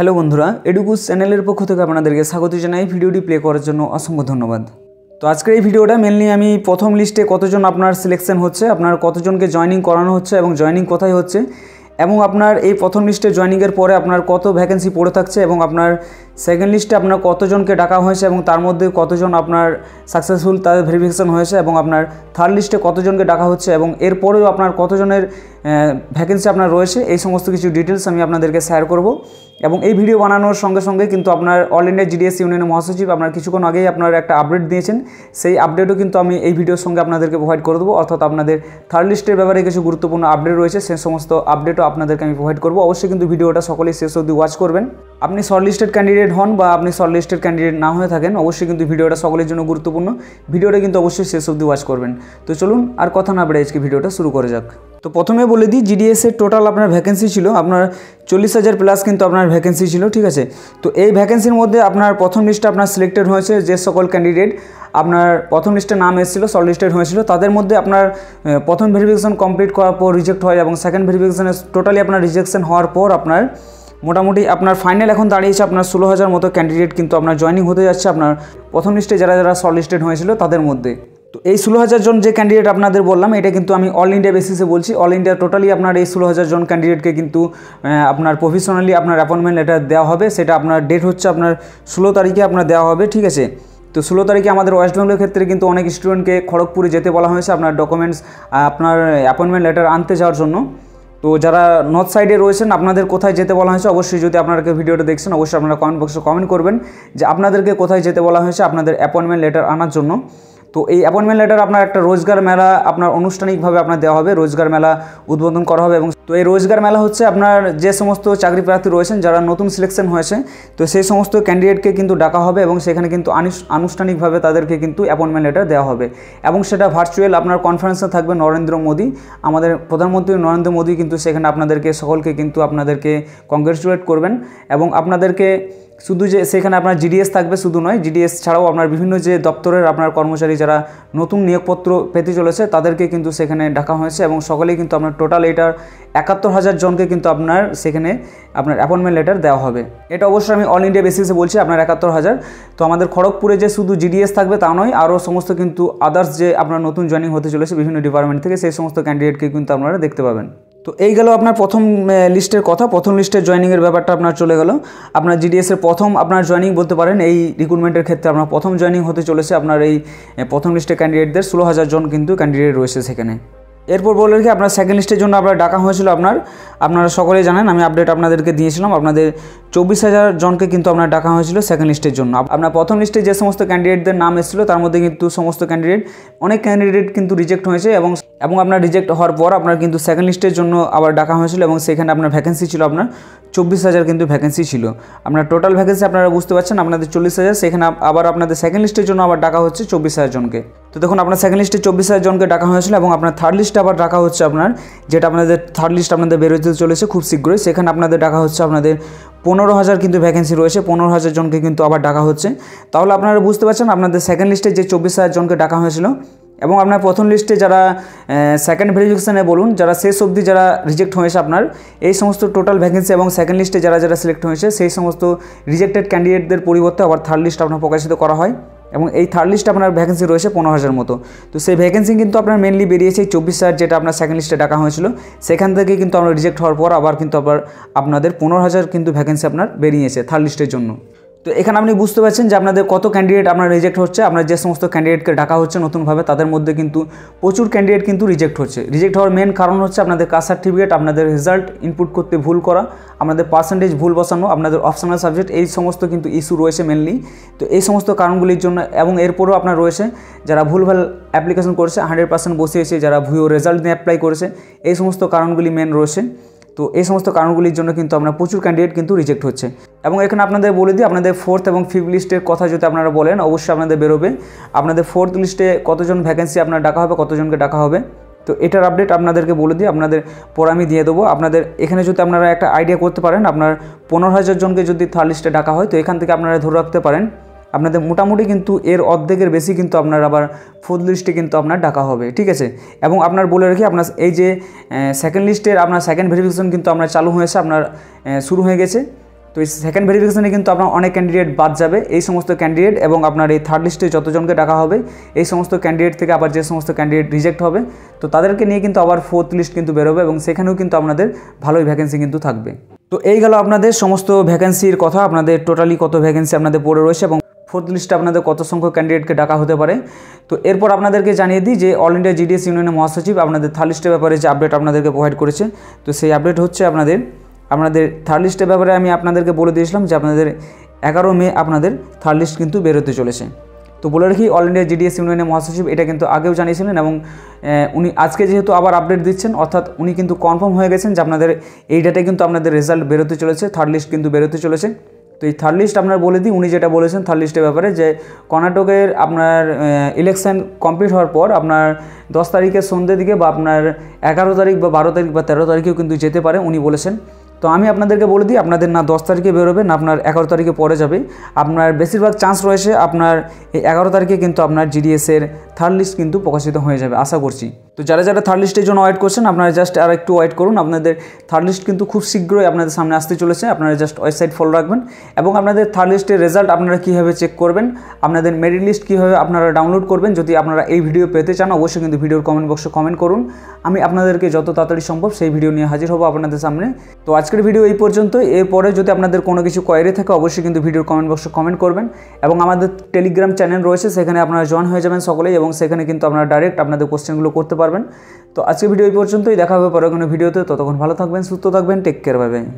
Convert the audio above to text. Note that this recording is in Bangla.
হ্যালো বন্ধুরা এডুকুস চ্যানেলের পক্ষ থেকে আপনাদেরকে স্বাগত জানাই ভিডিওটি প্লে করার জন্য অসংখ্য ধন্যবাদ তো আজকের এই ভিডিওটা মেনলি আমি প্রথম লিস্টে কতজন আপনার সিলেকশন হচ্ছে আপনার কতজনকে জয়নিং করানো হচ্ছে এবং জয়নিং কোথায় হচ্ছে এবং আপনার এই প্রথম লিস্টে জয়নিংয়ের পরে আপনার কত ভ্যাকেন্সি পড়ে থাকছে এবং আপনার সেকেন্ড লিস্টে আপনার কতজনকে ডাকা হয়েছে এবং তার মধ্যে কতজন আপনার সাকসেসফুল তাদের ভেরিফিকেশন হয়েছে এবং আপনার থার্ড লিস্টে কতজনকে ডাকা হচ্ছে এবং এরপরেও আপনার কতজনের ভ্যাকেন্সি আপনার রয়েছে এই সমস্ত কিছু ডিটেলস আমি আপনাদেরকে শেয়ার করব এবং এই ভিডিও বানানোর সঙ্গে সঙ্গে কিন্তু আপনার অল ইন্ডিয়া জিডিএস ইউনিয়নের মহাসচিব আপনার কিছুক্ষণ আগেই আপনার একটা আপডেট দিয়েছেন সেই আপডেটও কিন্তু আমি এই ভিডিওর সঙ্গে আপনাদেরকে প্রোভাইড করে দেবো অর্থাৎ আপনাদের থার্ড লিস্টের ব্যাপারে কিছু গুরুত্বপূর্ণ আপডেট রয়েছে সেই সমস্ত আপডেটও আপনাদেরকে আমি প্রোভাইড করবো অবশ্যই কিন্তু ভিডিওটা সকলেই শেষ অবধি ওয়াচ করবেন আপনি শর্ট লিস্টেড ক্যান্ডিডেট হন বা আপনি শর্ট লিস্টেড ক্যান্ডিডেট না হয়ে থাকেন অবশ্যই কিন্তু ভিডিওটা সকলের জন্য গুরুত্বপূর্ণ ভিডিওটা কিন্তু অবশ্যই শেষ অবধি ওয়াচ করবেন তো চলুন আর কথা না বেড়ে আজকে ভিডিওটা শুরু করে যাক তো প্রথমে বলে দিই জিডিএসের টোটাল আপনার ভ্যাকেন্সি ছিল আপনার চল্লিশ হাজার প্লাস কিন্তু আপনার ভ্যাকেন্সি ছিল ঠিক আছে তো এই ভ্যাকেন্সির মধ্যে আপনার প্রথম লিস্টে আপনার সিলেক্টেড হয়েছে যে সকল ক্যান্ডিডেট আপনার প্রথম লিস্টে নাম এসেছিল শর্ট হয়েছিল তাদের মধ্যে আপনার প্রথম ভেরিফিকেশন কমপ্লিট করার পর রিজেক্ট হয় এবং সেকেন্ড ভেরিফিকেশানে টোটালি আপনার রিজেকশন হওয়ার পর আপনার মোটামুটি আপনার ফাইনাল এখন দাঁড়িয়েছে আপনার ষোলো হাজার মতো ক্যান্ডিডেট কিন্তু আপনার জয়নিং হতে যাচ্ছে আপনার প্রথম লিস্টে যারা যারা শর্ট হয়েছিল তাদের মধ্যে তো এই ষোলো হাজার জন যে ক্যান্ডিডেট আপনাদের বললাম এটা কিন্তু আমি অল ইন্ডিয়া বেসিসে বলছি অল ইন্ডিয়া টোটালি আপনার এই ষোলো হাজার জন ক্যান্ডিডেটকে কিন্তু আপনার প্রফেশনালি আপনার অ্যাপয়েন্টমেন্ট লেটার দেওয়া হবে সেটা আপনার ডেট হচ্ছে আপনার ষোলো তারিখে আপনার দেওয়া হবে ঠিক আছে তো ষোলো তারিখে আমাদের ওয়েস্ট বেঙ্গলের ক্ষেত্রে কিন্তু অনেক স্টুডেন্টকে খড়গপুরে যেতে বলা হয়েছে আপনার ডকুমেন্টস আপনার অ্যাপয়েন্টমেন্ট লেটার আনতে যাওয়ার জন্য তো যারা নর্থ সাইডে রয়েছেন আপনাদের কোথায় যেতে বলা হয়েছে অবশ্যই যদি আপনারা ভিডিওটা দেখছেন অবশ্যই আপনারা কমেন্ট বক্সে কমেন্ট করবেন যে আপনাদেরকে কোথায় যেতে বলা হয়েছে আপনাদের অ্যাপয়েন্টমেন্ট লেটার আনার জন্য তো এই অ্যাপয়েন্টমেন্ট লেটার আপনার একটা রোজগার মেলা আপনার আনুষ্ঠানিকভাবে আপনার দেওয়া হবে রোজগার মেলা উদ্বোধন করা হবে এবং তো এই রোজগার মেলা হচ্ছে আপনার যে সমস্ত চাকরি প্রার্থী রয়েছেন যারা নতুন সিলেকশন হয়েছে তো সেই সমস্ত ক্যান্ডিডেটকে কিন্তু ডাকা হবে এবং সেখানে কিন্তু আনুষ্ঠানিকভাবে তাদেরকে কিন্তু অ্যাপয়েন্টমেন্ট লেটার দেওয়া হবে এবং সেটা ভার্চুয়াল আপনার কনফারেন্সে থাকবে নরেন্দ্র মোদী আমাদের প্রধানমন্ত্রী নরেন্দ্র মোদী কিন্তু সেখানে আপনাদেরকে সকলকে কিন্তু আপনাদেরকে কংগ্রেচুলেট করবেন এবং আপনাদেরকে শুধু যে সেখানে আপনার জিডিএস থাকবে শুধু নয় জিডিএস ছাড়াও আপনার বিভিন্ন যে দপ্তরের আপনার কর্মচারী যারা নতুন নিয়োগপত্র পেতে চলেছে তাদেরকে কিন্তু সেখানে ডাকা হয়েছে এবং সকলেই কিন্তু আপনার টোটাল এটার একাত্তর হাজার জনকে কিন্তু আপনার সেখানে আপনার অ্যাপয়েন্টমেন্ট লেটার দেওয়া হবে এটা অবশ্যই আমি অল ইন্ডিয়া বেসিসে বলছি আপনার একাত্তর হাজার তো আমাদের খড়গপুরে যে শুধু জিডিএস থাকবে তা নয় আরও সমস্ত কিন্তু আদার্স যে আপনার নতুন জয়নিং হতে চলেছে বিভিন্ন ডিপার্টমেন্ট থেকে সেই সমস্ত ক্যান্ডিডেটকে কিন্তু আপনারা দেখতে পাবেন তো এই গেল আপনার প্রথম লিস্টের কথা প্রথম লিস্টের জয়নিংয়ের ব্যাপারটা আপনার চলে গেল আপনার জিডিএসের প্রথম আপনার জয়নিং বলতে পারেন এই রিক্রুটমেন্টের ক্ষেত্রে আপনার প্রথম জয়নিং হতে চলেছে আপনার এই প্রথম লিস্টের ক্যান্ডিডেটদের ষোলো হাজার জন কিন্তু ক্যান্ডিডেট রয়েছে সেখানে এরপর বলে রেখে আপনার সেকেন্ড লিস্টের জন্য আপনার ডাকা হয়েছিল আপনার আপনারা সকলেই জানেন আমি আপডেট আপনাদেরকে দিয়েছিলাম আপনাদের চব্বিশ হাজার জনকে কিন্তু আপনার ডাকা হয়েছিল সেকেন্ড লিস্টের জন্য আপনার প্রথম লিস্টে যে সমস্ত ক্যান্ডিডেটদের নাম এসেছিল তার মধ্যে কিন্তু সমস্ত ক্যান্ডিডেট অনেক ক্যান্ডিডেট কিন্তু রিজেক্ট হয়েছে এবং এবং আপনার রিজেক্ট হওয়ার পর আপনার কিন্তু সেকেন্ড লিস্টের জন্য আবার ডাকা হয়েছিল এবং সেখানে আপনার ভ্যাকেন্সি ছিল আপনার চব্বিশ হাজার কিন্তু ভ্যাকেন্সি ছিল আপনার টোটাল ভ্যাকেন্সি আপনারা বুঝতে পারছেন আপনাদের চল্লিশ হাজার সেখানে আবার আপনাদের সেকেন্ড লিস্টের জন্য আবার ডাকা হচ্ছে চব্বিশ হাজার জনকে তো দেখুন আপনার সেকেন্ড লিস্টে চব্বিশ হাজার জনকে ডাকা হয়েছিল এবং আপনার থার্ড লিস্টে আবার ডাকা হচ্ছে আপনার যেটা আপনাদের থার্ড লিস্ট আপনাদের বেরোতে চলেছে খুব শীঘ্রই সেখানে আপনাদের ডাকা হচ্ছে আপনাদের পনেরো হাজার কিন্তু ভ্যাকেন্সি রয়েছে পনেরো হাজার জনকে কিন্তু আবার ডাকা হচ্ছে তাহলে আপনারা বুঝতে পারছেন আপনাদের সেকেন্ড লিস্টে যে চব্বিশ হাজার জনকে ডাকা হয়েছিল এবং আপনার প্রথম লিস্টে যারা সেকেন্ড ভেরিফিকেশানে বলুন যারা শেষ অবধি যারা রিজেক্ট হয়েছে আপনার এই সমস্ত টোটাল ভ্যাকেন্সি এবং সেকেন্ড লিস্টে যারা যারা সিলেক্ট হয়েছে সেই সমস্ত রিজেক্টেড ক্যান্ডিডেটদের পরিবর্তে আবার থার্ড লিস্ট আপনার প্রকাশিত করা হয় এবং এই থার্ড লিস্টে আপনার ভ্যাকেন্সি রয়েছে পনেরো হাজার মতো তো সেই ভ্যাকেন্সি কিন্তু আপনার মেনলি বেরিয়েছে এই চব্বিশ হাজার যেটা আপনার সেকেন্ড লিস্টে ডাকা হয়েছিল সেখান থেকে কিন্তু আমরা রিজেক্ট হওয়ার পর আবার কিন্তু আবার আপনাদের পনেরো হাজার কিন্তু ভ্যাকেন্সি আপনার বেরিয়েছে থার্ড লিস্টের জন্য তো এখানে আপনি বুঝতে পারছেন যে আপনাদের কত ক্যান্ডিডেট আপনার রিজেক্ট হচ্ছে আপনার যে সমস্ত ক্যান্ডিডেটকে ডাকা হচ্ছে নতুনভাবে তাদের মধ্যে কিন্তু প্রচুর ক্যান্ডিডেট কিন্তু রিজেক্ট হচ্ছে রিজেক্ট হওয়ার মেন কারণ হচ্ছে আপনাদের কাস্ট সার্টিফিকেট আপনাদের রেজাল্ট ইনপুট করতে ভুল করা আপনাদের পার্সেন্টেজ ভুল বসানো আপনাদের অপশনাল সাবজেক্ট এই সমস্ত কিন্তু ইস্যু রয়েছে মেনলি তো এই সমস্ত কারণগুলির জন্য এবং এরপরেও আপনার রয়েছে যারা ভুলভাল অ্যাপ্লিকেশন করেছে হান্ড্রেড পার্সেন্ট বসিয়েছে যারা ভুয়ো রেজাল্ট নিয়ে অ্যাপ্লাই করেছে এই সমস্ত কারণগুলি মেন রয়েছে তো এই সমস্ত কারণগুলির জন্য কিন্তু আপনার প্রচুর ক্যান্ডিডেট কিন্তু রিজেক্ট হচ্ছে এবং এখানে আপনাদের বলে দিই আপনাদের ফোর্থ এবং ফিফথ লিস্টের কথা যদি আপনারা বলেন অবশ্যই আপনাদের বেরোবে আপনাদের ফোর্থ লিস্টে কতজন ভ্যাকেন্সি আপনার ডাকা হবে কতজনকে ডাকা হবে তো এটার আপডেট আপনাদেরকে বলে দিই আপনাদের পর আমি দিয়ে দেবো আপনাদের এখানে যদি আপনারা একটা আইডিয়া করতে পারেন আপনার পনেরো হাজার জনকে যদি থার্ড লিস্টে ডাকা হয় তো এখান থেকে আপনারা ধরে রাখতে পারেন আপনাদের মোটামুটি কিন্তু এর অর্ধেকের বেশি কিন্তু আপনার আবার ফোর্থ লিস্টে কিন্তু আপনার ডাকা হবে ঠিক আছে এবং আপনার বলে রাখি আপনার এই যে সেকেন্ড লিস্টের আপনার সেকেন্ড ভেরিফিকেশন কিন্তু আপনার চালু হয়েছে আপনার শুরু হয়ে গেছে তো এই সেকেন্ড ভেরিফিকেশনে কিন্তু আপনার অনেক ক্যান্ডিডেট বাদ যাবে এই সমস্ত ক্যান্ডিডেট এবং আপনার এই থার্ড লিস্টে যতজনকে ডাকা হবে এই সমস্ত ক্যান্ডিডেট থেকে আবার যে সমস্ত ক্যান্ডিডেট রিজেক্ট হবে তো তাদেরকে নিয়ে কিন্তু আবার ফোর্থ লিস্ট কিন্তু বেরোবে এবং সেখানেও কিন্তু আপনাদের ভালোই ভ্যাকেন্সি কিন্তু থাকবে তো এই গেল আপনাদের সমস্ত ভ্যাকেন্সির কথা আপনাদের টোটালি কত ভ্যাকেন্সি আপনাদের পড়ে রয়েছে এবং ফোর্থ লিস্টে আপনাদের কত সংখ্যক ক্যান্ডিডেটকে ডাকা হতে পারে তো এরপর আপনাদেরকে জানিয়ে দিই যে অল ইন্ডিয়া জিডিএস ইউনিয়নের মহাসচিব আপনাদের থার্ড লিস্টের ব্যাপারে যে আপডেট আপনাদেরকে প্রোভাইড করেছে তো সেই আপডেট হচ্ছে আপনাদের আপনাদের থার্ড লিস্টের ব্যাপারে আমি আপনাদেরকে বলে দিয়েছিলাম যে আপনাদের এগারো মে আপনাদের থার্ড লিস্ট কিন্তু বেরোতে চলেছে তো বলে রাখি অল ইন্ডিয়া জিডিএস ইউনিয়নের মহাসচিব এটা কিন্তু আগেও জানিয়েছিলেন এবং উনি আজকে যেহেতু আবার আপডেট দিচ্ছেন অর্থাৎ উনি কিন্তু কনফার্ম হয়ে গেছেন যে আপনাদের এই ডেটে কিন্তু আপনাদের রেজাল্ট বেরোতে চলেছে থার্ড লিস্ট কিন্তু বেরোতে চলেছে তো এই থার্ড লিস্ট আপনার বলে দিই উনি যেটা বলেছেন থার্ড লিস্টের ব্যাপারে যে কর্ণাটকের আপনার ইলেকশন কমপ্লিট হওয়ার পর আপনার দশ তারিখের সন্ধ্যে দিকে বা আপনার এগারো তারিখ বা বারো তারিখ বা তেরো তারিখেও কিন্তু যেতে পারে উনি বলেছেন তো আমি আপনাদেরকে বলে দিই আপনাদের না দশ তারিখে বেরোবে না আপনার এগারো তারিখে পরে যাবে আপনার বেশিরভাগ চান্স রয়েছে আপনার এই এগারো তারিখে কিন্তু আপনার জিডিএসের থার্ড লিস্ট কিন্তু প্রকাশিত হয়ে যাবে আশা করছি তো যারা যারা থার্ড লিস্টের জন্য ওয়েট করছেন আপনারা জাস্ট আর একটু ওয়েট করুন আপনাদের থার্ড লিস্ট কিন্তু খুব শীঘ্রই আপনাদের সামনে আসতে চলেছে আপনারা জাস্ট ওয়েবসাইট ফলো রাখবেন এবং আপনাদের থার্ড লিস্টের রেজাল্ট আপনারা কীভাবে চেক করবেন আপনাদের মেরিট লিস্ট কীভাবে আপনারা ডাউনলোড করবেন যদি আপনারা এই ভিডিও পেতে চান অবশ্যই কিন্তু ভিডিওর কমেন্ট বক্সে কমেন্ট করুন আমি আপনাদেরকে যত তাড়াতাড়ি সম্ভব সেই ভিডিও নিয়ে হাজির হব আপনাদের সামনে তো আজকের ভিডিও এই পর্যন্ত এরপরে যদি আপনাদের কোনো কিছু কোয়ারি থাকে অবশ্যই কিন্তু ভিডিওর কমেন্ট বক্সে কমেন্ট করবেন এবং আমাদের টেলিগ্রাম চ্যানেল রয়েছে সেখানে আপনারা জয়েন হয়ে যাবেন সকলেই এবং সেখানে কিন্তু আপনারা ডাইরেক্ট আপনাদের কোশ্চেনগুলো করতে পারবেন পারবেন তো আজকে ভিডিও এই পর্যন্তই দেখা হবে পরে কোনো ভিডিওতে ততক্ষণ ভালো থাকবেন সুস্থ থাকবেন টেক কেয়ার বাই